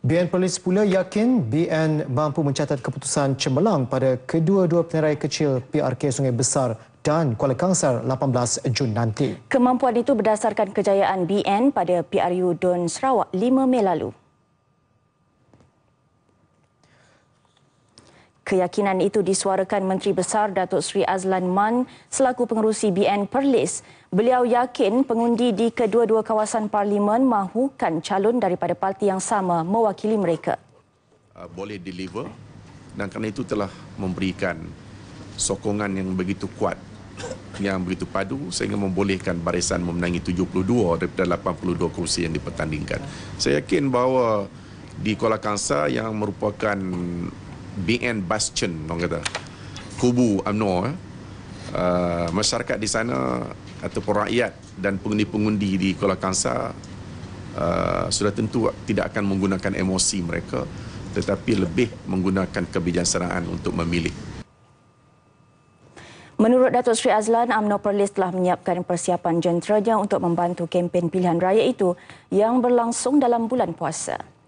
BN Perlis pula yakin BN mampu mencatat keputusan cemerlang pada kedua-dua penerai kecil PRK Sungai Besar dan Kuala Kangsar 18 Jun nanti. Kemampuan itu berdasarkan kejayaan BN pada PRU Don Sarawak 5 Mei lalu. Keyakinan itu disuarakan Menteri Besar Datuk Seri Azlan Man selaku pengerusi BN Perlis. Beliau yakin pengundi di kedua-dua kawasan parlimen mahukan calon daripada parti yang sama mewakili mereka. Ah, boleh deliver dan kerana itu telah memberikan sokongan yang begitu kuat yang begitu padu sehingga membolehkan barisan memenangi 72 daripada 82 kursi yang dipertandingkan. Saya yakin bahawa di Kuala Kangsar yang merupakan BN Bastion orang kata kubu UMNO eh. uh, masyarakat di sana ataupun rakyat dan pengundi-pengundi di Kuala Kangsar uh, sudah tentu tidak akan menggunakan emosi mereka tetapi lebih menggunakan kebijaksanaan untuk memilih Menurut Datuk Sri Azlan, UMNO Perlis telah menyiapkan persiapan jenteranya untuk membantu kempen pilihan raya itu yang berlangsung dalam bulan puasa.